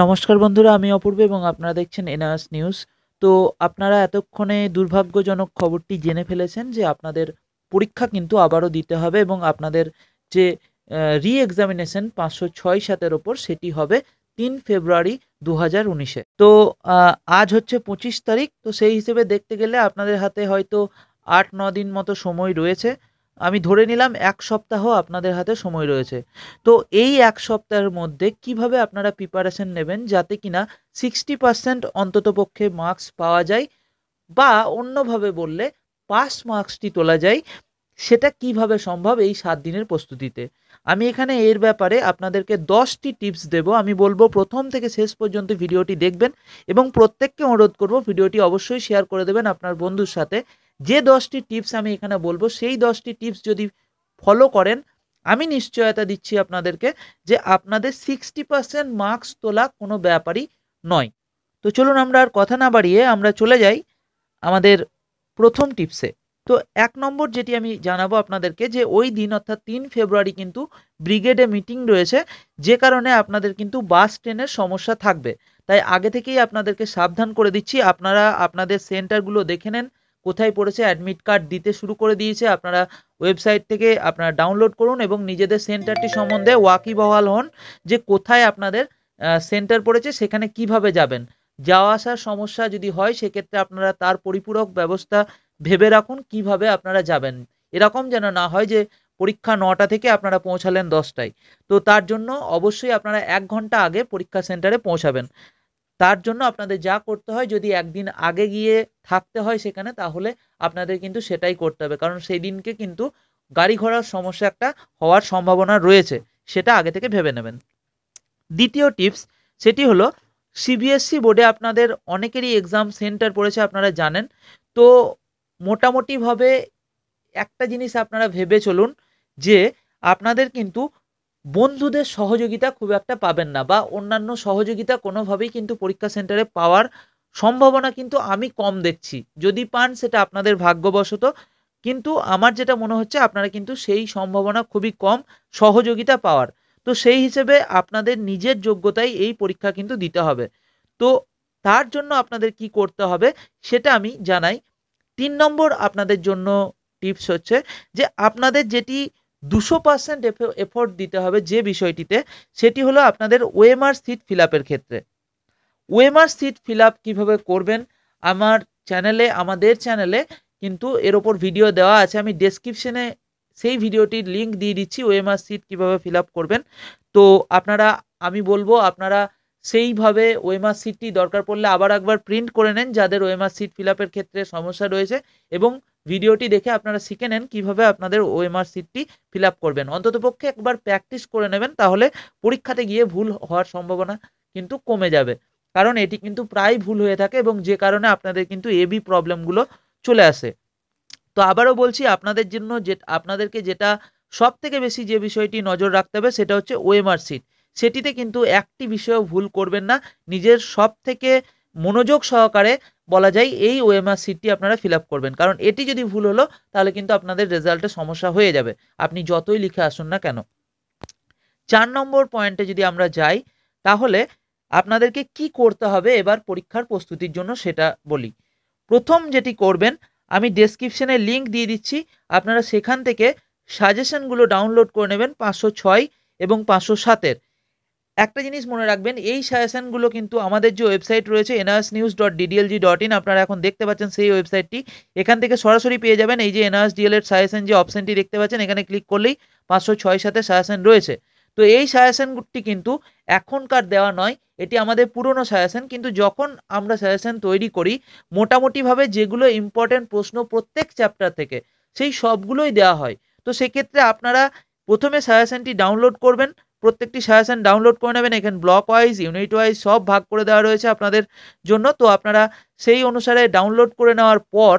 নমস্কার বন্ধুরা আমি অপূর্ব এবং আপনারা দেখছেন এনআস নিউজ তো আপনারা এতক্ষণে দুর্ভাগ্যজনক খবরটি জেনে ফেলেছেন যে আপনাদের পরীক্ষা কিন্তু আবারও দিতে হবে এবং আপনাদের যে রি এক্সামিনেশন পাঁচশো ছয় সাতের ওপর সেটি হবে তিন ফেব্রুয়ারি দু হাজার উনিশে তো আজ হচ্ছে পঁচিশ তারিখ তো সেই হিসেবে দেখতে গেলে আপনাদের হাতে হয়তো আট ন দিন মতো সময় রয়েছে আমি ধরে নিলাম এক সপ্তাহ আপনাদের হাতে সময় রয়েছে তো এই এক সপ্তাহের মধ্যে কিভাবে আপনারা প্রিপারেশন নেবেন যাতে কিনা সিক্সটি পার্সেন্ট অন্ততপক্ষে মার্কস পাওয়া যায় বা অন্যভাবে বললে পাস মার্কসটি তোলা যায় সেটা কিভাবে সম্ভব এই সাত দিনের প্রস্তুতিতে আমি এখানে এর ব্যাপারে আপনাদেরকে দশটি টিপস দেব আমি বলবো প্রথম থেকে শেষ পর্যন্ত ভিডিওটি দেখবেন এবং প্রত্যেককে অনুরোধ করব ভিডিওটি অবশ্যই শেয়ার করে দেবেন আপনার বন্ধুর সাথে যে দশটি টিপস আমি এখানে বলবো সেই দশটি টিপস যদি ফলো করেন আমি নিশ্চয়তা দিচ্ছি আপনাদেরকে যে আপনাদের সিক্সটি পার্সেন্ট মার্কস তোলা কোনো ব্যাপারই নয় তো চলুন আমরা আর কথা না বাড়িয়ে আমরা চলে যাই আমাদের প্রথম টিপসে তো এক নম্বর যেটি আমি জানাবো আপনাদেরকে যে ওই দিন অর্থাৎ তিন ফেব্রুয়ারি কিন্তু ব্রিগেডে মিটিং রয়েছে যে কারণে আপনাদের কিন্তু বাস ট্রেনের সমস্যা থাকবে তাই আগে থেকেই আপনাদেরকে সাবধান করে দিচ্ছি আপনারা আপনাদের সেন্টারগুলো দেখে নেন কোথায় পড়েছে অ্যাডমিট কার্ড দিতে শুরু করে দিয়েছে আপনারা ওয়েবসাইট থেকে আপনারা ডাউনলোড করুন এবং নিজেদের সেন্টারটি সম্বন্ধে ওয়াকিবহাল হন যে কোথায় আপনাদের সেন্টার পড়েছে সেখানে কিভাবে যাবেন যাওয়া আসার সমস্যা যদি হয় সেক্ষেত্রে আপনারা তার পরিপূরক ব্যবস্থা ভেবে রাখুন কিভাবে আপনারা যাবেন এরকম যেন না হয় যে পরীক্ষা নটা থেকে আপনারা পৌঁছালেন দশটায় তো তার জন্য অবশ্যই আপনারা এক ঘন্টা আগে পরীক্ষা সেন্টারে পৌঁছাবেন তার জন্য আপনাদের যা করতে হয় যদি একদিন আগে গিয়ে থাকতে হয় সেখানে তাহলে আপনাদের কিন্তু সেটাই করতে হবে কারণ সেই দিনকে কিন্তু গাড়ি ঘোড়ার সমস্যা একটা হওয়ার সম্ভাবনা রয়েছে সেটা আগে থেকে ভেবে নেবেন দ্বিতীয় টিপস সেটি হলো সিবিএসসি e বোর্ডে আপনাদের অনেকেরই এক্সাম সেন্টার পড়েছে আপনারা জানেন তো মোটামুটিভাবে একটা জিনিস আপনারা ভেবে চলুন যে আপনাদের কিন্তু বন্ধুদের সহযোগিতা খুব একটা পাবেন না বা অন্যান্য সহযোগিতা কোনোভাবেই কিন্তু পরীক্ষা সেন্টারে পাওয়ার সম্ভাবনা কিন্তু আমি কম দেখছি যদি পান সেটা আপনাদের ভাগ্যবশত কিন্তু আমার যেটা মনে হচ্ছে আপনারা কিন্তু সেই সম্ভাবনা খুবই কম সহযোগিতা পাওয়ার তো সেই হিসেবে আপনাদের নিজের যোগ্যতায় এই পরীক্ষা কিন্তু দিতে হবে তো তার জন্য আপনাদের কি করতে হবে সেটা আমি জানাই তিন নম্বর আপনাদের জন্য টিপস হচ্ছে যে আপনাদের যেটি দুশো পার্সেন্ট এফোর্ট দিতে হবে যে বিষয়টিতে সেটি হলো আপনাদের ওয়েমার সিট ফিল আপের ক্ষেত্রে ওয়েমার সিট ফিল আপ কীভাবে করবেন আমার চ্যানেলে আমাদের চ্যানেলে কিন্তু এর ওপর ভিডিও দেওয়া আছে আমি ডেসক্রিপশনে সেই ভিডিওটির লিঙ্ক দিয়ে দিচ্ছি ওয়েমার সিট কীভাবে ফিল আপ করবেন তো আপনারা আমি বলবো আপনারা সেইভাবে ওয়েমার সিটটি দরকার পড়লে আবার একবার প্রিন্ট করে নেন যাদের ওয়েমার সিট ফিল আপের ক্ষেত্রে সমস্যা রয়েছে এবং ভিডিওটি দেখে আপনারা শিখে নেন কীভাবে আপনাদের ওএমআর সিটটি ফিল আপ করবেন অন্ততপক্ষে একবার প্র্যাকটিস করে নেবেন তাহলে পরীক্ষাতে গিয়ে ভুল হওয়ার সম্ভাবনা কিন্তু কমে যাবে কারণ এটি কিন্তু প্রায় ভুল হয়ে থাকে এবং যে কারণে আপনাদের কিন্তু এবি প্রবলেমগুলো চলে আসে তো আবারও বলছি আপনাদের জন্য যে আপনাদেরকে যেটা সব থেকে বেশি যে বিষয়টি নজর রাখতে হবে সেটা হচ্ছে ওএমআর সিট সেটিতে কিন্তু একটি বিষয়েও ভুল করবেন না নিজের সব থেকে মনোযোগ সহকারে বলা যায় এই ওএমআর সিটটি আপনারা ফিল করবেন কারণ এটি যদি ভুল হলো তাহলে কিন্তু আপনাদের রেজাল্টে সমস্যা হয়ে যাবে আপনি যতই লিখে আসুন না কেন চার নম্বর পয়েন্টে যদি আমরা যাই তাহলে আপনাদেরকে কি করতে হবে এবার পরীক্ষার প্রস্তুতির জন্য সেটা বলি প্রথম যেটি করবেন আমি ডেসক্রিপশানে লিঙ্ক দিয়ে দিচ্ছি আপনারা সেখান থেকে সাজেশনগুলো ডাউনলোড করে নেবেন পাঁচশো ছয় এবং পাঁচশো সাতের একটা জিনিস মনে রাখবেন এই সাজেশনগুলো কিন্তু আমাদের যে ওয়েবসাইট রয়েছে NRS news dot DDLG dot in আপনারা এখন দেখতে পাচ্ছেন সেই ওয়েবসাইটটি এখান থেকে সরাসরি পেয়ে যাবেন এই যে এনআরএস ডিএলের e সাজেশন যে অপশনটি দেখতে পাচ্ছেন এখানে ক্লিক করলেই পাঁচশো ছয় সাথে সাজেশন রয়েছে তো এই সাজেশনটি কিন্তু এখনকার দেওয়া নয় এটি আমাদের পুরনো সাজেশন কিন্তু যখন আমরা সাজেশন তৈরি করি মোটামুটিভাবে যেগুলো ইম্পর্টেন্ট প্রশ্ন প্রত্যেক চ্যাপ্টার থেকে সেই সবগুলোই দেওয়া হয় তো সেক্ষেত্রে আপনারা প্রথমে সাজেশনটি ডাউনলোড করবেন প্রত্যেকটি সাজেশন ডাউনলোড করে নেবেন এখানে ব্লক ওয়াইজ ইউনিট ওয়াইজ সব ভাগ করে দেওয়া রয়েছে আপনাদের জন্য তো আপনারা সেই অনুসারে ডাউনলোড করে নেওয়ার পর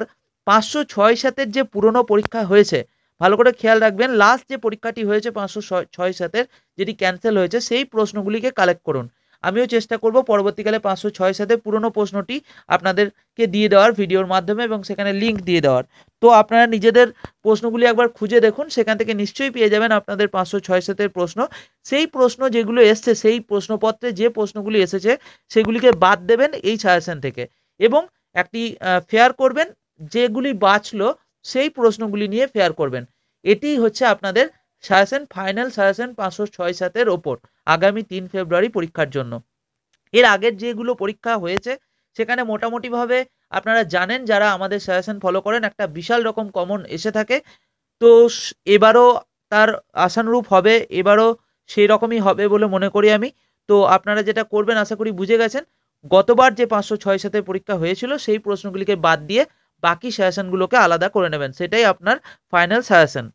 পাঁচশো ছয় সাতের যে পুরনো পরীক্ষা হয়েছে ভালো করে খেয়াল রাখবেন লাস্ট যে পরীক্ষাটি হয়েছে পাঁচশো ছয় সাতের যেটি ক্যান্সেল হয়েছে সেই প্রশ্নগুলিকে কালেক্ট করুন আমিও চেষ্টা করব পরবর্তীকালে পাঁচশো ছয় সাথে পুরনো প্রশ্নটি আপনাদেরকে দিয়ে দেওয়ার ভিডিওর মাধ্যমে এবং সেখানে লিঙ্ক দিয়ে দেওয়ার তো আপনারা নিজেদের প্রশ্নগুলি একবার খুঁজে দেখুন সেখান থেকে নিশ্চয়ই পেয়ে যাবেন আপনাদের পাঁচশো ছয় সাতের প্রশ্ন সেই প্রশ্ন যেগুলো এসছে সেই প্রশ্নপত্রে যে প্রশ্নগুলি এসেছে সেগুলিকে বাদ দেবেন এই সাজেশন থেকে এবং একটি ফেয়ার করবেন যেগুলি বাঁচলো সেই প্রশ্নগুলি নিয়ে ফেয়ার করবেন এটি হচ্ছে আপনাদের সায়াসেন ফাইনাল সায়াসেন পাঁচশো ছয় সাতের ওপর আগামী তিন ফেব্রুয়ারি পরীক্ষার জন্য এর আগের যেগুলো পরীক্ষা হয়েছে সেখানে মোটামুটিভাবে আপনারা জানেন যারা আমাদের সায়াসেন ফলো করেন একটা বিশাল রকম কমন এসে থাকে তো এবারও তার আশানুরূপ হবে এবারও সেই রকমই হবে বলে মনে করি আমি তো আপনারা যেটা করবেন আশা করি বুঝে গেছেন গতবার যে পাঁচশো ছয় সাতের পরীক্ষা হয়েছিল সেই প্রশ্নগুলিকে বাদ দিয়ে বাকি সায়াসনগুলোকে আলাদা করে নেবেন সেটাই আপনার ফাইনাল সায়াসন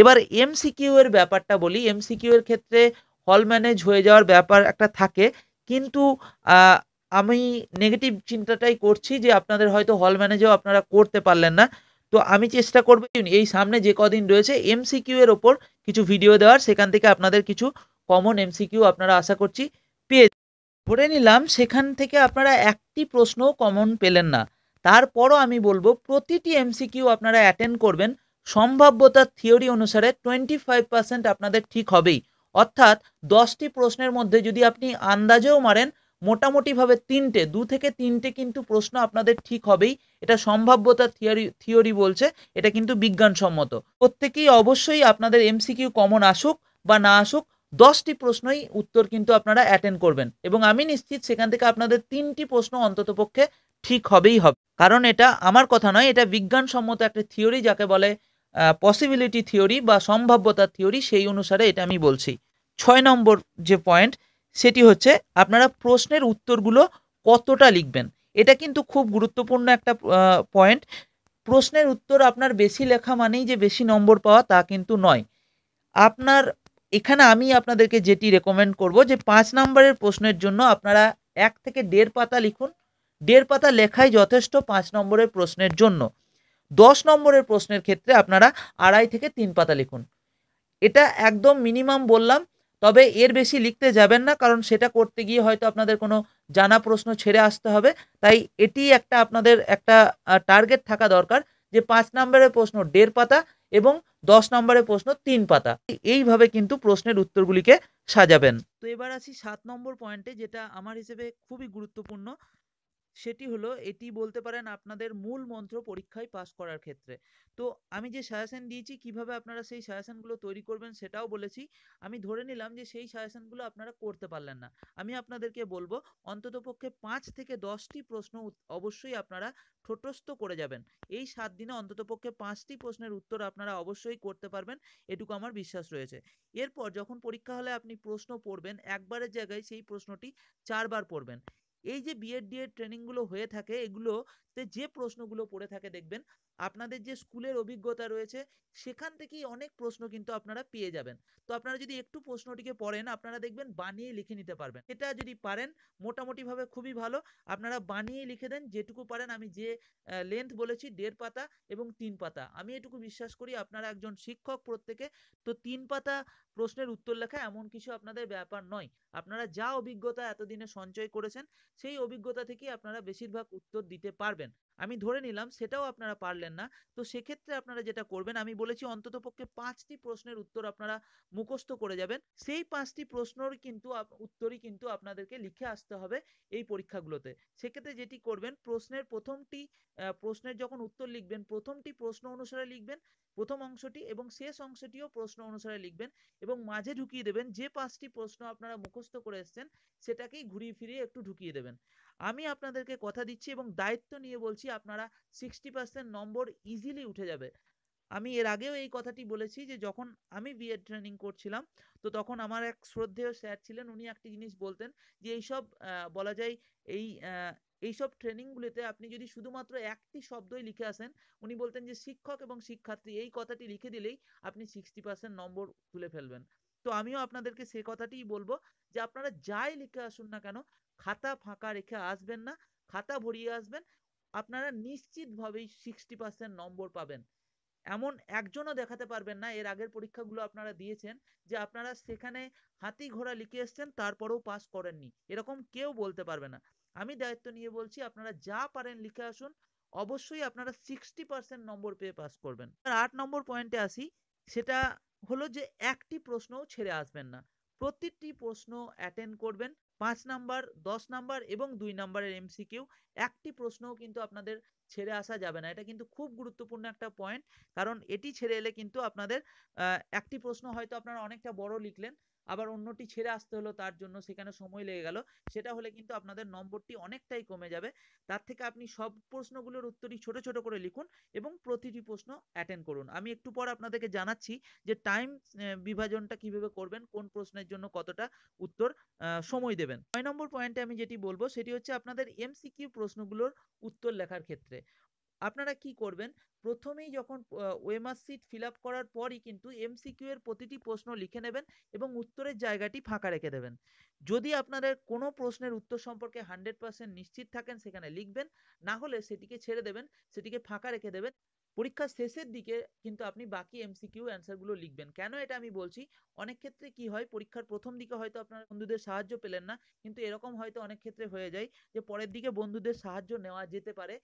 এবার এমসিকিউ এর ব্যাপারটা বলি এমসিকিউ এর ক্ষেত্রে হল ম্যানেজ হয়ে যাওয়ার ব্যাপার একটা থাকে কিন্তু আমি নেগেটিভ চিন্তাটাই করছি যে আপনাদের হয়তো হল ম্যানেজও আপনারা করতে পারলেন না তো আমি চেষ্টা করব এই সামনে যে কদিন রয়েছে এমসিকিউ এর ওপর কিছু ভিডিও দেওয়ার সেখান থেকে আপনাদের কিছু কমন এমসিকিউ আপনারা আশা করছি পেয়ে ধরে নিলাম সেখান থেকে আপনারা একটি প্রশ্ন কমন পেলেন না তারপরও আমি বলবো প্রতিটি এমসিকিউ আপনারা অ্যাটেন্ড করবেন সম্ভাব্যতার থিওরি অনুসারে টোয়েন্টি ফাইভ পার্সেন্ট আপনাদের ঠিক হবেই অর্থাৎ দশটি প্রশ্নের মধ্যে যদি আপনি আন্দাজেও মারেন মোটামুটিভাবে তিনটে দু থেকে তিনটে কিন্তু প্রশ্ন আপনাদের ঠিক হবেই এটা সম্ভাব্যতা থিওরি থিওরি বলছে এটা কিন্তু বিজ্ঞানসম্মত প্রত্যেকেই অবশ্যই আপনাদের এমসিকিউ কমন আসুক বা না আসুক দশটি প্রশ্নই উত্তর কিন্তু আপনারা অ্যাটেন্ড করবেন এবং আমি নিশ্চিত সেখান থেকে আপনাদের তিনটি প্রশ্ন অন্ততপক্ষে ঠিক হবেই হবে কারণ এটা আমার কথা নয় এটা বিজ্ঞানসম্মত একটা থিওরি যাকে বলে পসিবিলিটি থিওরি বা সম্ভাব্যতা থিওরি সেই অনুসারে এটা আমি বলছি ছয় নম্বর যে পয়েন্ট সেটি হচ্ছে আপনারা প্রশ্নের উত্তরগুলো কতটা লিখবেন এটা কিন্তু খুব গুরুত্বপূর্ণ একটা পয়েন্ট প্রশ্নের উত্তর আপনার বেশি লেখা মানেই যে বেশি নম্বর পাওয়া তা কিন্তু নয় আপনার এখানে আমি আপনাদেরকে যেটি রেকমেন্ড করব যে পাঁচ নম্বরের প্রশ্নের জন্য আপনারা এক থেকে দেড় পাতা লিখুন দেড় পাতা লেখাই যথেষ্ট পাঁচ নম্বরের প্রশ্নের জন্য দশ নম্বরের প্রশ্নের ক্ষেত্রে আপনারা আড়াই থেকে তিন পাতা লিখুন এটা একদম মিনিমাম বললাম তবে এর বেশি লিখতে যাবেন না কারণ সেটা করতে গিয়ে হয়তো আপনাদের কোনো জানা প্রশ্ন ছেড়ে আসতে হবে তাই এটি একটা আপনাদের একটা টার্গেট থাকা দরকার যে পাঁচ নম্বরের প্রশ্ন দেড় পাতা এবং দশ নম্বরের প্রশ্ন তিন পাতা এইভাবে কিন্তু প্রশ্নের উত্তরগুলিকে সাজাবেন তো এবার আসি সাত নম্বর পয়েন্টে যেটা আমার হিসেবে খুবই গুরুত্বপূর্ণ সেটি হলো এটি বলতে পারেন আপনাদের মূল মন্ত্র পরীক্ষায় পাশ করার ক্ষেত্রে তো আমি যে সাজেশন দিয়েছি কিভাবে আপনারা সেই সাজেশনগুলো তৈরি করবেন সেটাও বলেছি আমি ধরে নিলাম যে সেই সাজেশনগুলো আপনারা করতে পারলেন না আমি আপনাদেরকে বলবো অন্ততপক্ষে পাঁচ থেকে দশটি প্রশ্ন অবশ্যই আপনারা ঠোটস্থ করে যাবেন এই সাত দিনে অন্ততপক্ষে পাঁচটি প্রশ্নের উত্তর আপনারা অবশ্যই করতে পারবেন এটুকু আমার বিশ্বাস রয়েছে এরপর যখন পরীক্ষা হলে আপনি প্রশ্ন পড়বেন একবারের জায়গায় সেই প্রশ্নটি চারবার পড়বেন এই যে বিএড ডিএড ট্রেনিংগুলো হয়ে থাকে এগুলো তে যে প্রশ্নগুলো পড়ে থাকে দেখবেন আপনাদের যে স্কুলের অভিজ্ঞতা রয়েছে সেখান থেকেই অনেক প্রশ্ন কিন্তু আপনারা পেয়ে যাবেন তো আপনারা যদি একটু প্রশ্নটিকে পড়েন আপনারা দেখবেন বানিয়ে লিখে নিতে পারবেন এটা যদি পারেন মোটামুটিভাবে খুবই ভালো আপনারা বানিয়ে লিখে দেন যেটুকু পারেন আমি যে লেন্থ বলেছি দেড় পাতা এবং তিন পাতা আমি এটুকু বিশ্বাস করি আপনারা একজন শিক্ষক প্রত্যেকে তো তিন পাতা প্রশ্নের উত্তর লেখা এমন কিছু আপনাদের ব্যাপার নয় আপনারা যা অভিজ্ঞতা এতদিনে সঞ্চয় করেছেন সেই অভিজ্ঞতা থেকে আপনারা বেশিরভাগ উত্তর দিতে পারবেন পারলেন আমি ধরে নিলাম সেটাও আপনারা পারলেন না তো সেক্ষেত্রে আপনারা যেটা করবেন আমি বলেছি অন্তত পক্ষে পাঁচটি প্রশ্নের উত্তর আপনারা মুখস্থ করে যাবেন সেই পাঁচটি প্রশ্নর কিন্তু উত্তরই কিন্তু আপনাদেরকে লিখে আসতে হবে এই পরীক্ষাগুলোতে সেক্ষেত্রে যেটি করবেন প্রশ্নের প্রথমটি প্রশ্নের যখন উত্তর লিখবেন প্রথমটি প্রশ্ন অনুসারে লিখবেন প্রথম অংশটি এবং শেষ অংশটিও প্রশ্ন অনুসারে লিখবেন এবং মাঝে ঢুকিয়ে দেবেন যে পাঁচটি প্রশ্ন আপনারা মুখস্থ করে এসছেন সেটাকেই ঘুরিয়ে ফিরিয়ে একটু ঢুকিয়ে দেবেন আমি আপনাদেরকে কথা দিচ্ছি এবং দায়িত্ব নিয়ে বলছি আপনারা সিক্সটি পার্সেন্ট নম্বর ইজিলি উঠে যাবে আমি এর আগেও এই কথাটি বলেছি যে যখন আমি বিএড ট্রেনিং করছিলাম তো তখন আমার এক শ্রদ্ধেয় স্যার ছিলেন উনি একটি জিনিস বলতেন যে এইসব বলা যায় এই এইসব ট্রেনিংগুলিতে আপনি যদি শুধুমাত্র একটি শব্দই লিখে আসেন উনি বলতেন যে শিক্ষক এবং শিক্ষার্থী এই কথাটি লিখে দিলেই আপনি সিক্সটি পার্সেন্ট নম্বর তুলে ফেলবেন তো আমিও আপনাদেরকে সে কথাটিই বলবো যে আপনারা যাই লিখে আসুন না কেন খাতা ফাঁকা রেখে আসবেন না খাতা ভরিয়ে আসবেন আপনারা নিশ্চিতভাবেই সিক্সটি পার্সেন্ট নম্বর পাবেন এমন একজনও দেখাতে পারবেন না এর আগের পরীক্ষাগুলো আপনারা দিয়েছেন যে আপনারা সেখানে হাতি ঘোড়া লিখে এসছেন তারপরেও পাস করেননি এরকম কেউ বলতে পারবে না আমি দায়িত্ব নিয়ে বলছি আপনারা যা পারেন লিখে আসুন অবশ্যই আপনারা সিক্সটি পার্সেন্ট নম্বর পেয়ে পাস করবেন আর আট নম্বর পয়েন্টে আসি সেটা হলো যে একটি প্রশ্নও ছেড়ে আসবেন না প্রত্যেকটি প্রশ্ন অ্যাটেন্ড করবেন পাঁচ নাম্বার দশ নাম্বার এবং দুই নাম্বারের এমসিকিউ একটি প্রশ্নও কিন্তু আপনাদের ছেড়ে আসা যাবে না এটা কিন্তু খুব গুরুত্বপূর্ণ একটা পয়েন্ট কারণ এটি ছেড়ে এলে কিন্তু আপনাদের একটি প্রশ্ন হয়তো আপনারা অনেকটা বড় লিখলেন আবার অন্যটি ছেড়ে আসতে হলো তার জন্য সেখানে সময় লেগে গেল সেটা হলে কিন্তু আপনাদের নম্বরটি অনেকটাই কমে যাবে তার থেকে আপনি সব প্রশ্নগুলোর উত্তরই ছোট ছোট করে লিখুন এবং প্রতিটি প্রশ্ন অ্যাটেন্ড করুন আমি একটু পর আপনাদেরকে জানাচ্ছি যে টাইম বিভাজনটা কিভাবে করবেন কোন প্রশ্নের জন্য কতটা উত্তর সময় দেবেন ছয় নম্বর পয়েন্টে আমি যেটি বলবো সেটি হচ্ছে আপনাদের এমসিকিউ প্রশ্নগুলোর উত্তর লেখার ক্ষেত্রে আপনারা কি করবেন প্রথমেই যখন ওয়েমার সিট ফিল আপ করার পরই কিন্তু এমসিকিউ এর প্রতিটি প্রশ্ন লিখে নেবেন এবং উত্তরের জায়গাটি ফাঁকা রেখে দেবেন যদি আপনাদের কোনো প্রশ্নের উত্তর সম্পর্কে হান্ড্রেড পার্সেন্ট নিশ্চিত থাকেন সেখানে লিখবেন না হলে সেটিকে ছেড়ে দেবেন সেটিকে ফাঁকা রেখে দেবেন পরীক্ষার শেষের দিকে কিন্তু আপনি বাকি এমসিকিউ অ্যান্সারগুলো লিখবেন কেন এটা আমি বলছি অনেক ক্ষেত্রে কি হয় পরীক্ষার প্রথম দিকে হয়তো আপনার বন্ধুদের সাহায্য পেলেন না কিন্তু এরকম হয়তো অনেক ক্ষেত্রে হয়ে যায় যে পরের দিকে বন্ধুদের সাহায্য নেওয়া যেতে পারে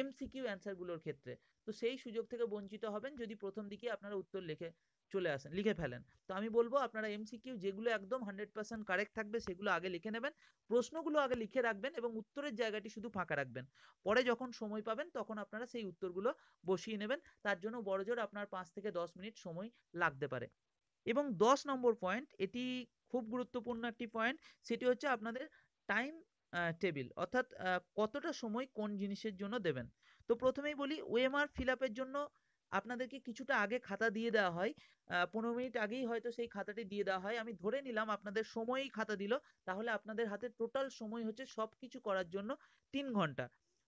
এমসিকিউ অ্যান্সারগুলোর ক্ষেত্রে তো সেই সুযোগ থেকে বঞ্চিত হবেন যদি প্রথম দিকে আপনারা উত্তর লিখে চলে আসেন লিখে ফেলেন তো আমি বলবো আপনারা এমসিকিউ যেগুলো একদম হান্ড্রেড পার্সেন্ট কারেক্ট থাকবে সেগুলো আগে লিখে নেবেন প্রশ্নগুলো আগে লিখে রাখবেন এবং উত্তরের জায়গাটি শুধু ফাঁকা রাখবেন পরে যখন সময় পাবেন তখন আপনারা সেই উত্তরগুলো বসিয়ে নেবেন তার জন্য বড়জোর আপনার পাঁচ থেকে দশ মিনিট সময় লাগতে পারে এবং দশ নম্বর পয়েন্ট এটি খুব গুরুত্বপূর্ণ একটি পয়েন্ট সেটি হচ্ছে আপনাদের টাইম টেবিল অর্থাৎ কতটা সময় কোন জিনিসের জন্য দেবেন তো প্রথমেই বলি ওএমআর ফিল আপের জন্য আপনাদেরকে কিছুটা আগে খাতা দিয়ে দেওয়া হয় পনেরো মিনিট আগেই হয়তো সেই খাতাটি দিয়ে দেওয়া হয় আমি ধরে নিলাম আপনাদের সময়ই খাতা দিল তাহলে আপনাদের হাতে টোটাল সময় হচ্ছে সব কিছু করার জন্য তিন ঘন্টা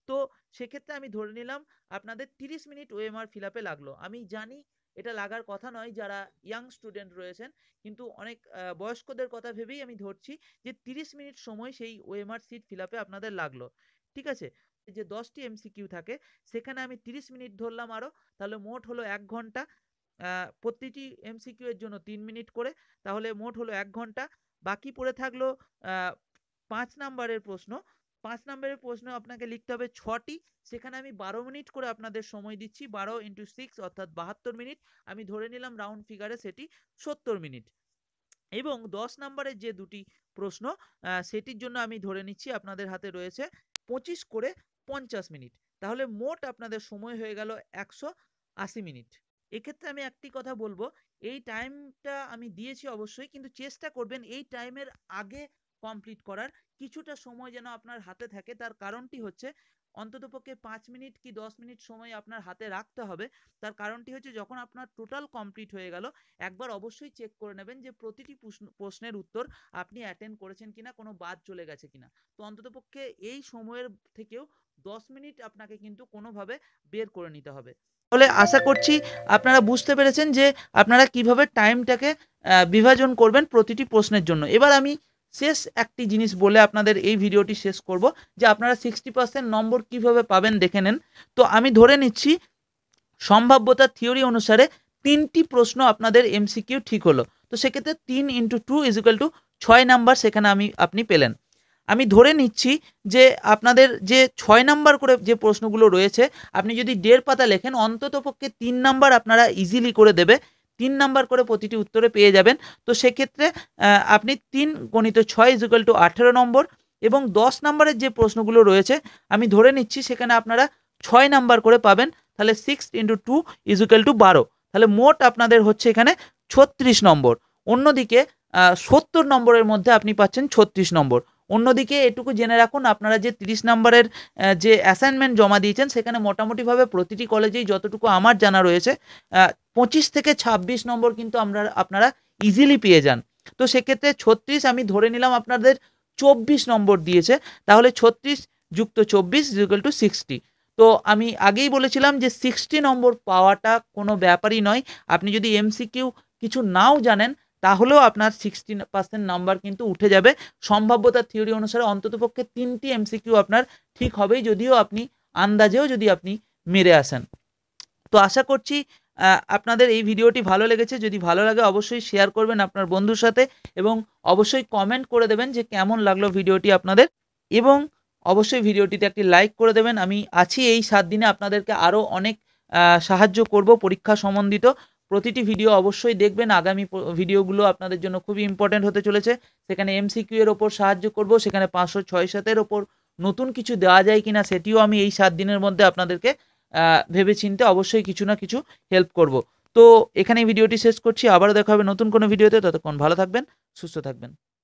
তো সেক্ষেত্রে আমি ধরে নিলাম আপনাদের তিরিশ মিনিট ওএমআর ফিল আপে লাগলো আমি জানি এটা লাগার কথা নয় যারা ইয়াং স্টুডেন্ট রয়েছেন কিন্তু অনেক বয়স্কদের কথা ভেবেই আমি ধরছি যে তিরিশ মিনিট সময় সেই ওএমআর সিট ফিল আপে আপনাদের লাগলো ঠিক আছে যে দশটি এমসিকিউ থাকে সেখানে আমি তিরিশ মিনিট ধরলাম আরও তাহলে মোট হলো এক ঘন্টা প্রতিটি এমসিকিউ এর জন্য তিন মিনিট করে তাহলে মোট হলো এক ঘন্টা বাকি পড়ে থাকলো পাঁচ নাম্বারের প্রশ্ন পাঁচ নম্বরের প্রশ্ন আপনাকে লিখতে হবে ছটি সেখানে আমি বারো মিনিট করে আপনাদের সময় দিচ্ছি বারো ইন্টু সিক্স অর্থাৎ বাহাত্তর মিনিট আমি ধরে নিলাম রাউন্ড ফিগারে সেটি সত্তর মিনিট এবং দশ নম্বরের যে দুটি প্রশ্ন সেটির জন্য আমি ধরে নিচ্ছি আপনাদের হাতে রয়েছে পঁচিশ করে পঞ্চাশ মিনিট তাহলে মোট আপনাদের সময় হয়ে গেল একশো আশি মিনিট এক্ষেত্রে আমি একটি কথা বলবো এই টাইমটা আমি দিয়েছি অবশ্যই কিন্তু চেষ্টা করবেন এই টাইমের আগে কমপ্লিট করার কিছুটা সময় যেন আপনার হাতে থাকে তার কারণটি হচ্ছে অন্ততপক্ষে পাঁচ মিনিট কি দশ মিনিট সময় আপনার হাতে রাখতে হবে তার কারণটি হচ্ছে যখন আপনার টোটাল কমপ্লিট হয়ে গেল একবার অবশ্যই চেক করে নেবেন যে প্রতিটি প্রশ্নের উত্তর আপনি অ্যাটেন্ড করেছেন কিনা কোনো বাদ চলে গেছে কিনা তো অন্ততপক্ষে এই সময়ের থেকেও দশ মিনিট আপনাকে কিন্তু কোনোভাবে বের করে নিতে হবে তাহলে আশা করছি আপনারা বুঝতে পেরেছেন যে আপনারা কিভাবে টাইমটাকে বিভাজন করবেন প্রতিটি প্রশ্নের জন্য এবার আমি শেষ একটি জিনিস বলে আপনাদের এই ভিডিওটি শেষ করব যে আপনারা সিক্সটি পার্সেন্ট নম্বর কীভাবে পাবেন দেখে নেন তো আমি ধরে নিচ্ছি সম্ভাব্যতা থিওরি অনুসারে তিনটি প্রশ্ন আপনাদের এমসিকিউ ঠিক হলো তো সেক্ষেত্রে তিন ইন্টু টু ইজিক্যাল টু ছয় নাম্বার সেখানে আমি আপনি পেলেন আমি ধরে নিচ্ছি যে আপনাদের যে ছয় নাম্বার করে যে প্রশ্নগুলো রয়েছে আপনি যদি দেড় পাতা লেখেন অন্ততপক্ষে তিন নাম্বার আপনারা ইজিলি করে দেবে তিন নাম্বার করে প্রতিটি উত্তরে পেয়ে যাবেন তো সেক্ষেত্রে আপনি তিন গণিত ছয় ইজুকাল টু আঠেরো নম্বর এবং দশ নম্বরের যে প্রশ্নগুলো রয়েছে আমি ধরে নিচ্ছি সেখানে আপনারা ছয় নাম্বার করে পাবেন তাহলে six into two equal to বারো তাহলে মোট আপনাদের হচ্ছে এখানে ছত্রিশ নম্বর অন্যদিকে সত্তর নম্বরের মধ্যে আপনি পাচ্ছেন ছত্রিশ নম্বর অন্যদিকে এটুকু জেনে রাখুন আপনারা যে তিরিশ নম্বরের যে অ্যাসাইনমেন্ট জমা দিয়েছেন সেখানে মোটামুটিভাবে প্রতিটি কলেজেই যতটুকু আমার জানা রয়েছে পঁচিশ থেকে ছাব্বিশ নম্বর কিন্তু আমরা আপনারা ইজিলি পেয়ে যান তো সেক্ষেত্রে ছত্রিশ আমি ধরে নিলাম আপনাদের চব্বিশ নম্বর দিয়েছে তাহলে ছত্রিশ যুক্ত চব্বিশ ইকুয়াল টু সিক্সটি তো আমি আগেই বলেছিলাম যে সিক্সটি নম্বর পাওয়াটা কোনো ব্যাপারই নয় আপনি যদি এমসিকিউ কিছু নাও জানেন তাহলেও আপনার সিক্সটি পার্সেন্ট নাম্বার কিন্তু উঠে যাবে সম্ভাব্যতার থিওরি অনুসারে অন্ততপক্ষে তিনটি এমসিকিউ আপনার ঠিক হবেই যদিও আপনি আন্দাজেও যদি আপনি মেরে আসেন তো আশা করছি আপনাদের এই ভিডিওটি ভালো লেগেছে যদি ভালো লাগে অবশ্যই শেয়ার করবেন আপনার বন্ধুর সাথে এবং অবশ্যই কমেন্ট করে দেবেন যে কেমন লাগলো ভিডিওটি আপনাদের এবং অবশ্যই ভিডিওটিতে একটি লাইক করে দেবেন আমি আছি এই সাত দিনে আপনাদেরকে আরও অনেক সাহায্য করব পরীক্ষা সম্বন্ধিত প্রতিটি ভিডিও অবশ্যই দেখবেন আগামী ভিডিওগুলো আপনাদের জন্য খুবই ইম্পর্ট্যান্ট হতে চলেছে সেখানে এমসিকিউ এর ওপর সাহায্য করব সেখানে পাঁচশো ছয় সাতের ওপর নতুন কিছু দেওয়া যায় কিনা সেটিও আমি এই সাত দিনের মধ্যে আপনাদেরকে ভেবে চিনতে অবশ্যই কিছু না কিছু হেল্প করব তো এখানে ভিডিওটি শেষ করছি আবারও দেখা হবে নতুন কোনো ভিডিওতে ততক্ষণ ভালো থাকবেন সুস্থ থাকবেন